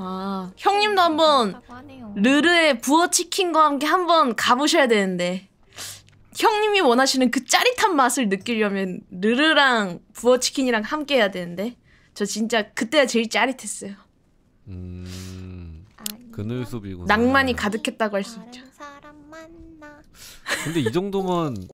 아, 형님도 한번 르르의 부어 치킨과 함께 한번 가보셔야 되는데 형님이 원하시는 그 짜릿한 맛을 느끼려면 르르랑 부어 치킨이랑 함께 해야 되는데 저 진짜 그때가 제일 짜릿했어요. 음그늘숲이구 낭만이 가득했다고 할 수 있죠. 근데 이 정도면